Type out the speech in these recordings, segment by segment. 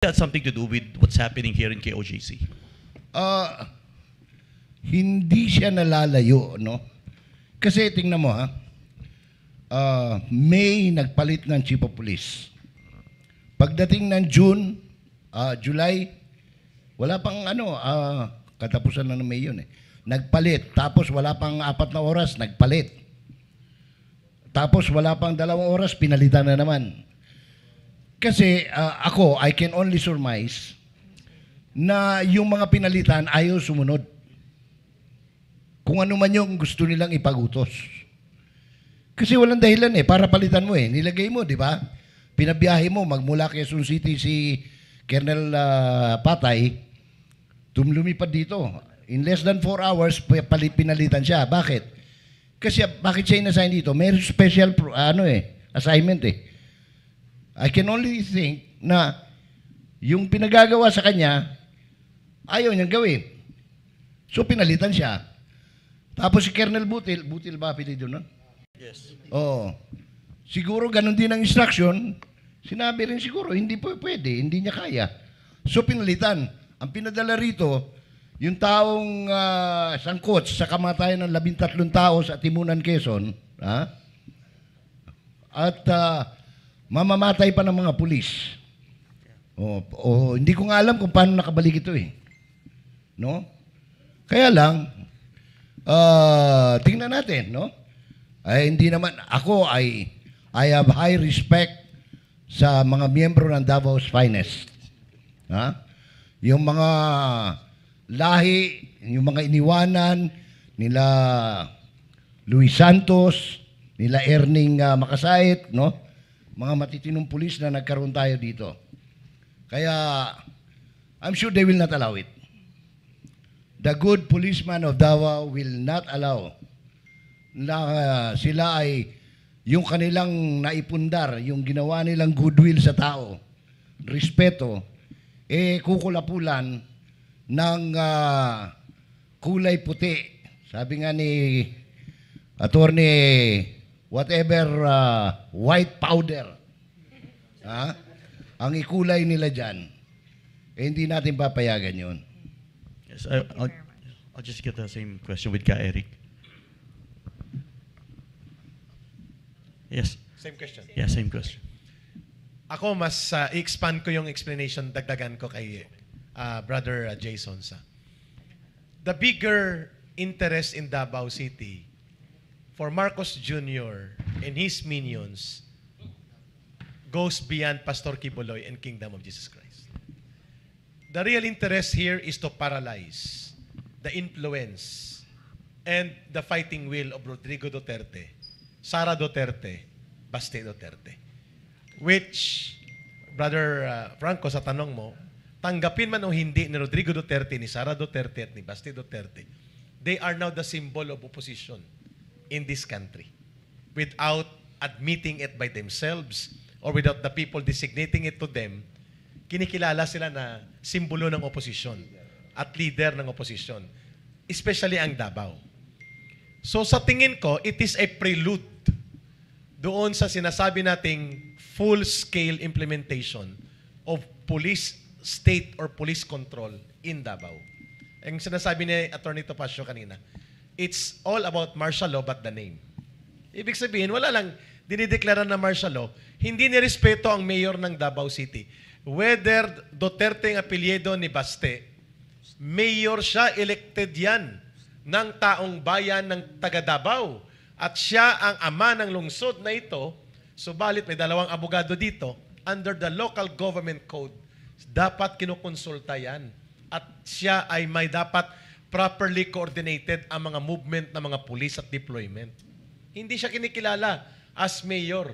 that something to do with what's happening here in KOJC? Uh, ah, hindi siya nalalayo, no? Kasi tingnan mo ha, uh, May nagpalit ng chief of police. Pagdating ng June, uh, July, wala pang ano, uh, katapusan na ng May yun eh. Nagpalit, tapos wala pang apat na oras, nagpalit. Tapos wala pang dalawang oras, pinalitan na naman. Kasi uh, ako, I can only surmise na yung mga pinalitan ayaw sumunod. Kung ano man yung gusto nilang ipagutos. Kasi walang dahilan eh, para palitan mo eh. Nilagay mo, di ba? Pinabiyahe mo, magmula kay Sun City si Colonel uh, Patay, pa dito. In less than four hours, pinalitan siya. Bakit? Kasi bakit siya inassign dito? May special ano eh, assignment eh I can only think na yung pinagagawa sa kanya, ayaw niyang gawin. So, pinalitan siya. Tapos si Colonel Butil, Butil ba apelido na? Yes. Oo. Siguro ganun din ang instruction. Sinabi rin siguro, hindi po pwede, hindi niya kaya. So, pinalitan. Ang pinadala rito, yung taong uh, sangkot sa kamatayan ng labintatlong tao sa Timunan, Quezon, ha? Ah, at uh, mamamatay pa ng mga pulis. O, o hindi ko nga alam kung paano nakabalik ito eh. No? Kaya lang, uh, tingnan natin, no? Ay, hindi naman, ako ay, I have high respect sa mga miyembro ng Davao's Finest. Ha? Yung mga lahi, yung mga iniwanan, nila Luis Santos, nila Erning uh, ah, Makasait, no? mga matitinong pulis na nagkaroon tayo dito. Kaya, I'm sure they will not allow it. The good policeman of Davao will not allow na uh, sila ay yung kanilang naipundar, yung ginawa nilang goodwill sa tao, respeto, eh kukulapulan ng uh, kulay puti. Sabi nga ni Attorney whatever uh, white powder. Ha? Ang ikulay nila dyan, eh, hindi natin papayagan yun. Yes, I, I'll, I'll just get the same question with Ka Eric. Yes. Same question. Yeah, same question. Ako, mas uh, i-expand ko yung explanation, dagdagan ko kay uh, Brother uh, Jason. Sa. The bigger interest in Davao City for Marcos Jr. and his minions goes beyond Pastor Kiboloy and Kingdom of Jesus Christ. The real interest here is to paralyze the influence and the fighting will of Rodrigo Duterte, Sara Duterte, Baste Duterte. Which, Brother uh, Franco, sa tanong mo, tanggapin man o hindi ni Rodrigo Duterte, ni Sara Duterte at ni Baste Duterte, they are now the symbol of opposition in this country without admitting it by themselves or without the people designating it to them, kinikilala sila na simbolo ng oposisyon at leader ng oposisyon, especially ang Davao. So sa tingin ko, it is a prelude doon sa sinasabi nating full-scale implementation of police state or police control in Davao. Ang sinasabi ni Attorney Topacio kanina, it's all about martial law but the name. Ibig sabihin, wala lang dinideklara na martial law. Hindi nirespeto ang mayor ng Davao City. Whether Duterte ang apelyido ni Baste, mayor siya, elected yan ng taong bayan ng taga Davao. At siya ang ama ng lungsod na ito. Subalit may dalawang abogado dito under the local government code. Dapat kinukonsulta yan. At siya ay may dapat properly coordinated ang mga movement ng mga pulis at deployment. Hindi siya kinikilala as mayor.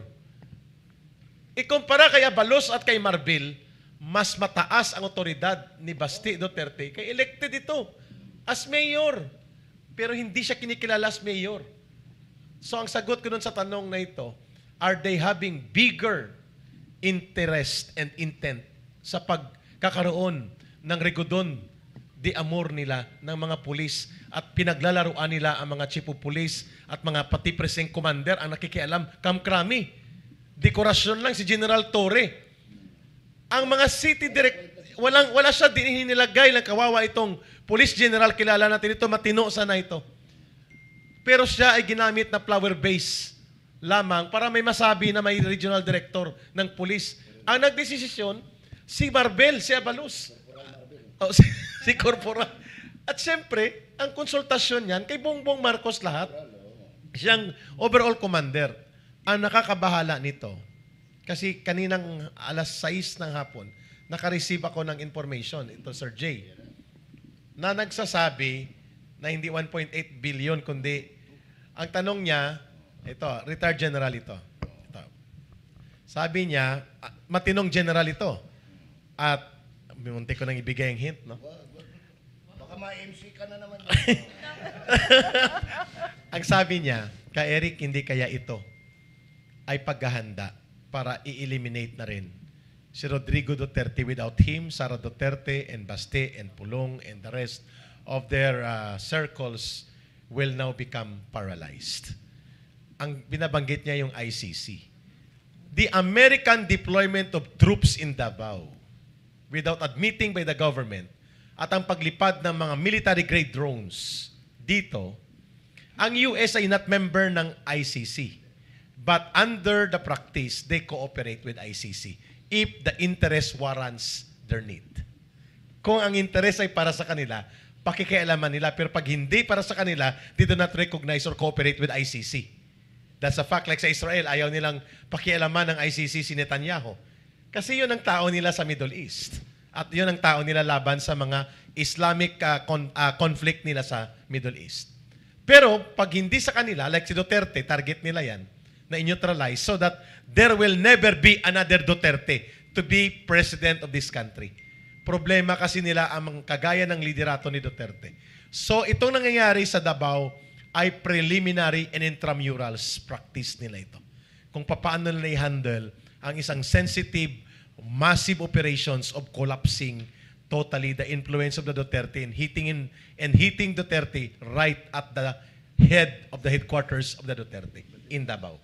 Ikumpara kaya Balos at kay Marbil, mas mataas ang otoridad ni Basti Duterte kay elected ito as mayor. Pero hindi siya kinikilala as mayor. So ang sagot ko nun sa tanong na ito, are they having bigger interest and intent sa pagkakaroon ng regodon di amor nila ng mga pulis at pinaglalaruan nila ang mga chief of police at mga pati presing commander ang nakikialam kamkrami. Dekorasyon lang si General Torre. Ang mga city direct walang wala siya dinilagay ng kawawa itong police general kilala natin ito matino sana ito. Pero siya ay ginamit na flower base lamang para may masabi na may regional director ng police. Ang nagdesisyon si Barbel, si Abalos. Oh, si si Corporal. At siyempre, ang konsultasyon niyan kay Bongbong Marcos lahat. Siyang overall commander. Ang nakakabahala nito, kasi kaninang alas 6 ng hapon, nakareceive ako ng information, ito Sir Jay, na nagsasabi na hindi 1.8 billion, kundi ang tanong niya, ito, retired general ito. ito. Sabi niya, ah, matinong general ito. At Munti ko nang ibigay ang hint, no? Baka ma-MC ka na naman. ang sabi niya, ka Eric, hindi kaya ito ay paghahanda para i-eliminate na rin si Rodrigo Duterte without him, Sara Duterte and Baste and Pulong and the rest of their uh, circles will now become paralyzed. Ang binabanggit niya yung ICC. The American deployment of troops in Davao without admitting by the government at ang paglipad ng mga military-grade drones dito, ang US ay not member ng ICC. But under the practice, they cooperate with ICC if the interest warrants their need. Kung ang interest ay para sa kanila, pakikialaman nila. Pero pag hindi para sa kanila, they do not recognize or cooperate with ICC. That's a fact. Like sa Israel, ayaw nilang pakialaman ng ICC si Netanyahu kasi yun ang tao nila sa Middle East. At yun ang tao nila laban sa mga Islamic uh, con- uh, conflict nila sa Middle East. Pero pag hindi sa kanila, like si Duterte, target nila yan, na neutralize so that there will never be another Duterte to be president of this country. Problema kasi nila ang kagaya ng liderato ni Duterte. So itong nangyayari sa Davao ay preliminary and intramurals practice nila ito. Kung paano nila i-handle ang isang sensitive massive operations of collapsing totally the influence of the Duterte and hitting in, and hitting Duterte right at the head of the headquarters of the Duterte in Davao.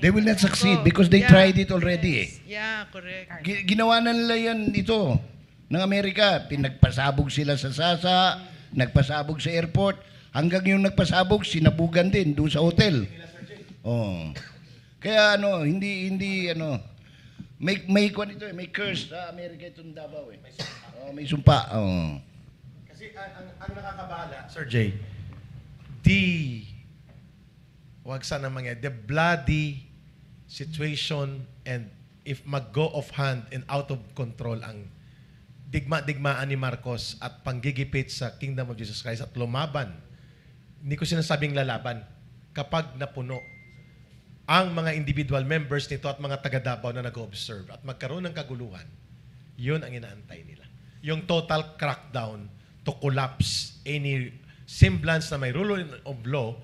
They will not succeed because they yeah, tried it already. Eh. Yes. Eh. Yeah, correct. G- ginawa na nila yan ito ng Amerika. Pinagpasabog sila sa Sasa, mm. nagpasabog sa airport. Hanggang yung nagpasabog, sinabugan din doon sa hotel. Oh. Kaya ano, hindi, hindi, ano, may may kwan ito eh, may curse sa Amerika itong Davao eh. May sumpa. Oh, may sumpa. Oh. Kasi ang, ang, ang nakakabahala, Sir Jay, the wag sana mangyari, the bloody situation and if mag-go off hand and out of control ang digma-digmaan ni Marcos at panggigipit sa Kingdom of Jesus Christ at lumaban. Hindi ko sinasabing lalaban. Kapag napuno ang mga individual members nito at mga taga Davao na nag-observe at magkaroon ng kaguluhan, yun ang inaantay nila. Yung total crackdown to collapse any semblance na may rule of law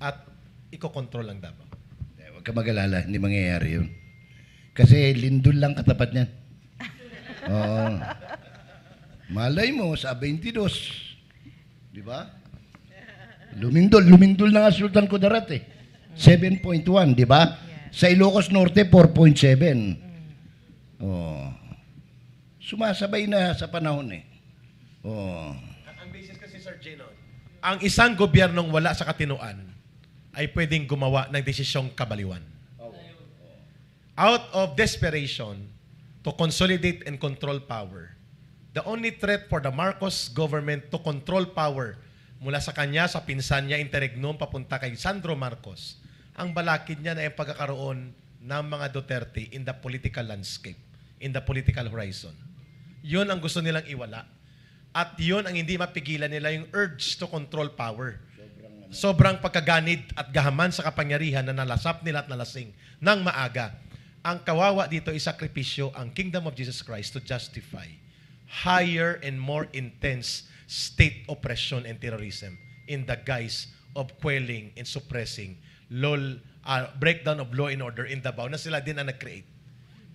at ikokontrol ang Davao. Eh, huwag ka mag-alala, hindi mangyayari yun. Kasi lindol lang katapat niyan. Oo. Malay mo, sa 22. Di ba? Lumindol, lumindol na nga Sultan Kudarat eh. 7.1, di ba? Sa Ilocos Norte, 4.7. Mm. Oh. Sumasabay na sa panahon eh. Oh. Ang basis kasi, Sir Gino, ang isang gobyernong wala sa katinoan ay pwedeng gumawa ng desisyong kabaliwan. Oh. Out of desperation to consolidate and control power, the only threat for the Marcos government to control power mula sa kanya, sa pinsan niya, interregnum, papunta kay Sandro Marcos, ang balakid niyan ay ang pagkakaroon ng mga Duterte in the political landscape, in the political horizon. Yun ang gusto nilang iwala. At yun ang hindi mapigilan nila yung urge to control power. Sobrang pagkaganid at gahaman sa kapangyarihan na nalasap nila at nalasing ng maaga. Ang kawawa dito ay sakripisyo ang kingdom of Jesus Christ to justify higher and more intense state oppression and terrorism in the guise of quelling and suppressing law, uh, breakdown of law and order in Davao na sila din ang nag-create.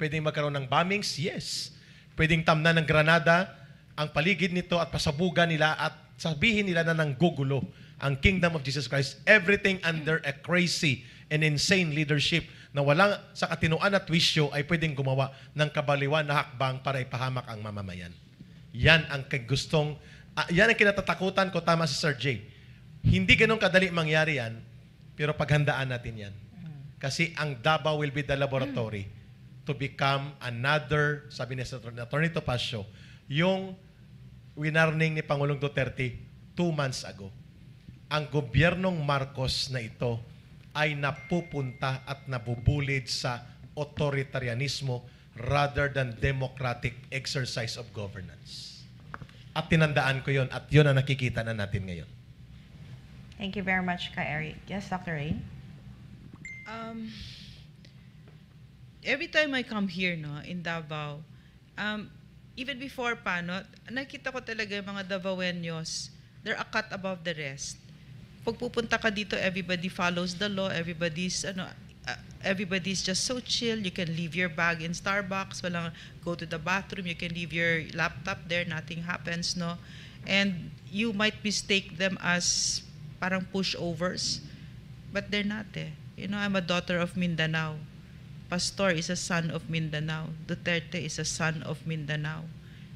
Pwedeng magkaroon ng bombings? Yes. Pwedeng tamnan ng granada ang paligid nito at pasabugan nila at sabihin nila na nanggugulo ang kingdom of Jesus Christ. Everything under a crazy and insane leadership na walang sa katinoan at wisyo ay pwedeng gumawa ng kabaliwan na hakbang para ipahamak ang mamamayan. Yan ang gustong, uh, ah, yan ang kinatatakutan ko tama si Sir Jay. Hindi ganun kadali mangyari yan pero paghandaan natin yan. Mm. Kasi ang Davao will be the laboratory to become another, sabi ni Attorney Topacio, yung winarning ni Pangulong Duterte two months ago. Ang gobyernong Marcos na ito ay napupunta at nabubulid sa authoritarianismo rather than democratic exercise of governance. At tinandaan ko yon at yon ang nakikita na natin ngayon. Thank you very much, Ka Eric. Yes, Dr. Ray? Um, every time I come here no, in Davao, um, even before pa, no, nakita ko talaga yung mga Davaoenos, they're a cut above the rest. Pag pupunta ka dito, everybody follows the law, everybody's, ano, uh, everybody's just so chill. You can leave your bag in Starbucks, walang go to the bathroom, you can leave your laptop there, nothing happens, no? And you might mistake them as parang pushovers. But they're not eh. You know, I'm a daughter of Mindanao. Pastor is a son of Mindanao. Duterte is a son of Mindanao.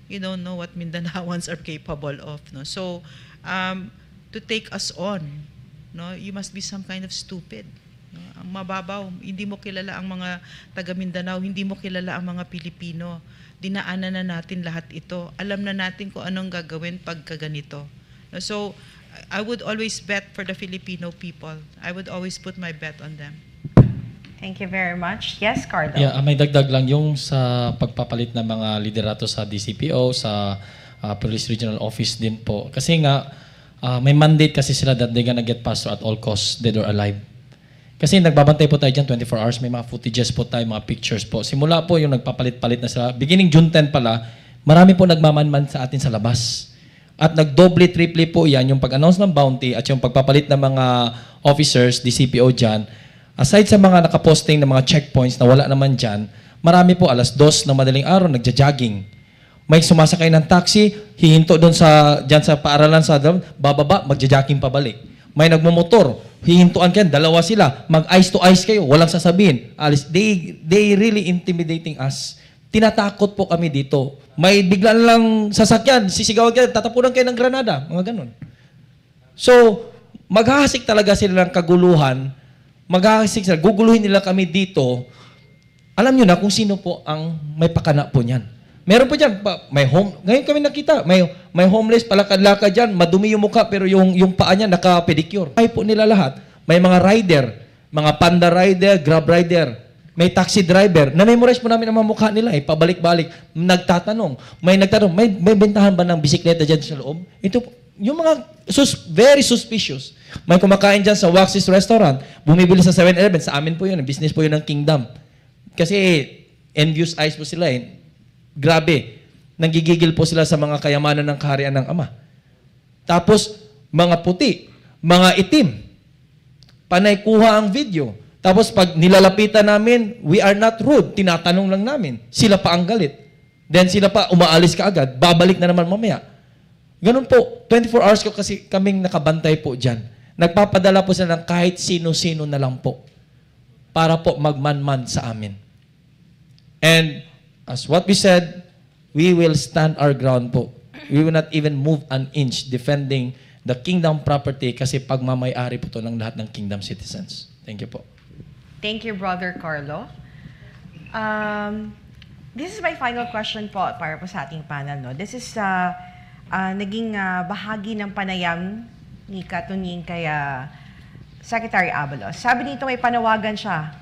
You don't know what Mindanaoans are capable of. No? So, um, to take us on, no, you must be some kind of stupid. No? Ang mababaw, hindi mo kilala ang mga taga Mindanao, hindi mo kilala ang mga Pilipino. Dinaanan na natin lahat ito. Alam na natin kung anong gagawin pagka ganito. No? So, I would always bet for the Filipino people. I would always put my bet on them. Thank you very much. Yes, Cardo. Yeah, ah, may dagdag lang yung sa pagpapalit ng mga liderato sa DCPO, sa uh, Police Regional Office din po. Kasi nga, uh, may mandate kasi sila that they gonna get pastor at all costs, dead or alive. Kasi nagbabantay po tayo dyan 24 hours, may mga footages po tayo, mga pictures po. Simula po yung nagpapalit-palit na sila. Beginning June 10 pala, marami po nagmamanman sa atin sa labas. At nagdoble triple po yan, yung pag-announce ng bounty at yung pagpapalit ng mga officers, DCPO dyan. Aside sa mga nakaposting ng mga checkpoints na wala naman dyan, marami po alas dos ng madaling araw nagja-jogging. May sumasakay ng taxi, hihinto doon sa, dyan sa paaralan sa bababa, magja-jogging pabalik. May nagmumotor, hihintuan kayo, dalawa sila, mag-ice to ice kayo, walang sasabihin. Alis, they, they really intimidating us. Tinatakot po kami dito. May bigla lang sasakyan, sisigawan kayo, tatapunan kayo ng granada, mga ganun. So, maghahasik talaga sila ng kaguluhan, maghahasik sila, guguluhin nila kami dito, alam nyo na kung sino po ang may pakana po niyan. Meron po diyan, may home, ngayon kami nakita, may, may homeless palakad-lakad dyan, madumi yung mukha pero yung, yung paa niya naka-pedicure. Ay po nila lahat, may mga rider, mga panda rider, grab rider, may taxi driver. Na-memorize po namin ang mga mukha nila eh. Pabalik-balik. Nagtatanong. May nagtatanong, may, may bentahan ba ng bisikleta dyan sa loob? Ito Yung mga sus very suspicious. May kumakain dyan sa Waxis Restaurant. Bumibili sa 7-Eleven. Sa amin po yun. Eh. Business po yun ng Kingdom. Kasi envious eyes po sila eh. Grabe. Nagigigil po sila sa mga kayamanan ng kaharian ng Ama. Tapos, mga puti, mga itim. Panay kuha ang video. Tapos pag nilalapitan namin, we are not rude. Tinatanong lang namin. Sila pa ang galit. Then sila pa, umaalis ka agad. Babalik na naman mamaya. Ganun po. 24 hours ko kasi kaming nakabantay po dyan. Nagpapadala po sila ng kahit sino-sino na lang po. Para po magmanman sa amin. And as what we said, we will stand our ground po. We will not even move an inch defending the kingdom property kasi pagmamayari po to ng lahat ng kingdom citizens. Thank you po. Thank you, Brother Carlo. Um, this is my final question po para po sa ating panel. No? This is uh, uh, naging uh, bahagi ng panayam ni Katunying kaya uh, Secretary Abalos. Sabi nito may panawagan siya